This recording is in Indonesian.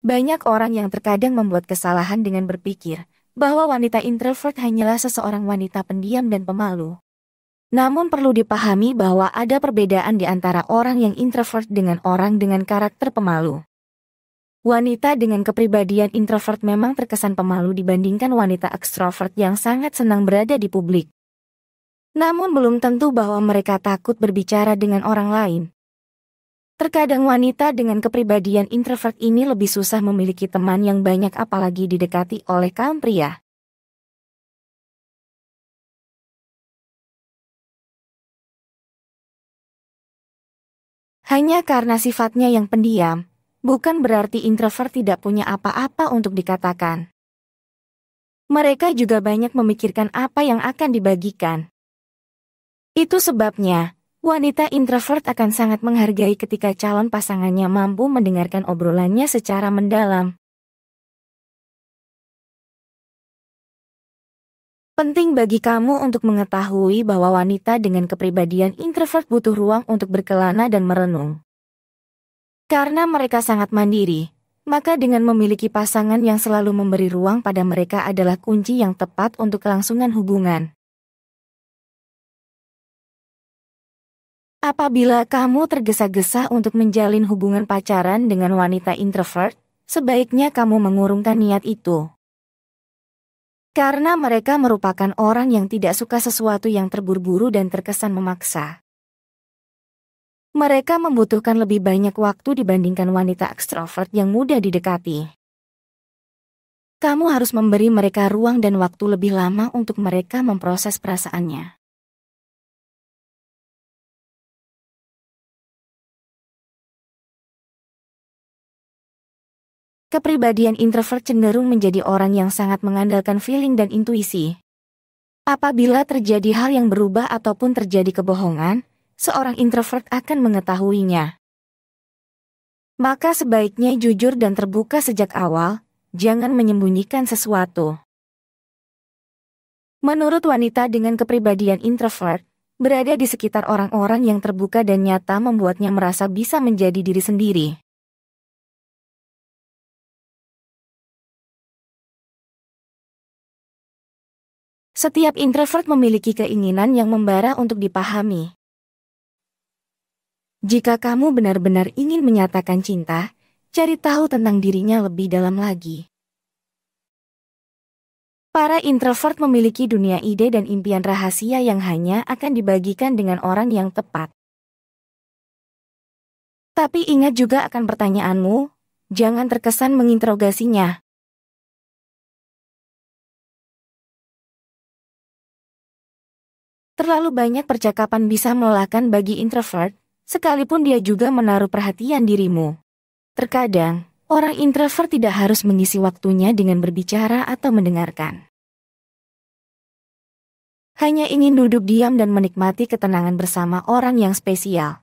Banyak orang yang terkadang membuat kesalahan dengan berpikir bahwa wanita introvert hanyalah seseorang wanita pendiam dan pemalu. Namun perlu dipahami bahwa ada perbedaan di antara orang yang introvert dengan orang dengan karakter pemalu. Wanita dengan kepribadian introvert memang terkesan pemalu dibandingkan wanita ekstrovert yang sangat senang berada di publik. Namun belum tentu bahwa mereka takut berbicara dengan orang lain, Terkadang wanita dengan kepribadian introvert ini lebih susah memiliki teman yang banyak apalagi didekati oleh kaum pria. Hanya karena sifatnya yang pendiam, bukan berarti introvert tidak punya apa-apa untuk dikatakan. Mereka juga banyak memikirkan apa yang akan dibagikan. Itu sebabnya, Wanita introvert akan sangat menghargai ketika calon pasangannya mampu mendengarkan obrolannya secara mendalam. Penting bagi kamu untuk mengetahui bahwa wanita dengan kepribadian introvert butuh ruang untuk berkelana dan merenung. Karena mereka sangat mandiri, maka dengan memiliki pasangan yang selalu memberi ruang pada mereka adalah kunci yang tepat untuk kelangsungan hubungan. Apabila kamu tergesa-gesa untuk menjalin hubungan pacaran dengan wanita introvert, sebaiknya kamu mengurungkan niat itu. Karena mereka merupakan orang yang tidak suka sesuatu yang terburu-buru dan terkesan memaksa. Mereka membutuhkan lebih banyak waktu dibandingkan wanita ekstrovert yang mudah didekati. Kamu harus memberi mereka ruang dan waktu lebih lama untuk mereka memproses perasaannya. kepribadian introvert cenderung menjadi orang yang sangat mengandalkan feeling dan intuisi. Apabila terjadi hal yang berubah ataupun terjadi kebohongan, seorang introvert akan mengetahuinya. Maka sebaiknya jujur dan terbuka sejak awal, jangan menyembunyikan sesuatu. Menurut wanita dengan kepribadian introvert, berada di sekitar orang-orang yang terbuka dan nyata membuatnya merasa bisa menjadi diri sendiri. Setiap introvert memiliki keinginan yang membara untuk dipahami. Jika kamu benar-benar ingin menyatakan cinta, cari tahu tentang dirinya lebih dalam lagi. Para introvert memiliki dunia ide dan impian rahasia yang hanya akan dibagikan dengan orang yang tepat. Tapi ingat juga akan pertanyaanmu, jangan terkesan menginterogasinya. Terlalu banyak percakapan bisa melelahkan bagi introvert, sekalipun dia juga menaruh perhatian dirimu. Terkadang, orang introvert tidak harus mengisi waktunya dengan berbicara atau mendengarkan. Hanya ingin duduk diam dan menikmati ketenangan bersama orang yang spesial.